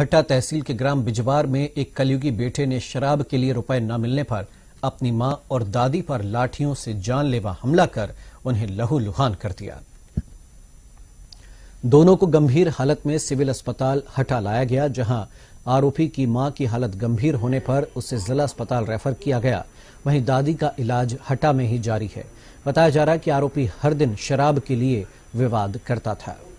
हट्टा तहसील के ग्राम बिजवार में एक कलयुगी बेटे ने शराब के लिए रुपए न मिलने पर अपनी मां और दादी पर लाठियों से जानलेवा हमला कर उन्हें लहूलुहान कर दिया दोनों को गंभीर हालत में सिविल अस्पताल हटा लाया गया जहां आरोपी की मां की हालत गंभीर होने पर उसे जिला अस्पताल रेफर किया गया वहीं दादी का इलाज हटा में ही जारी है बताया जा रहा है कि आरोपी हर दिन शराब के लिए विवाद करता था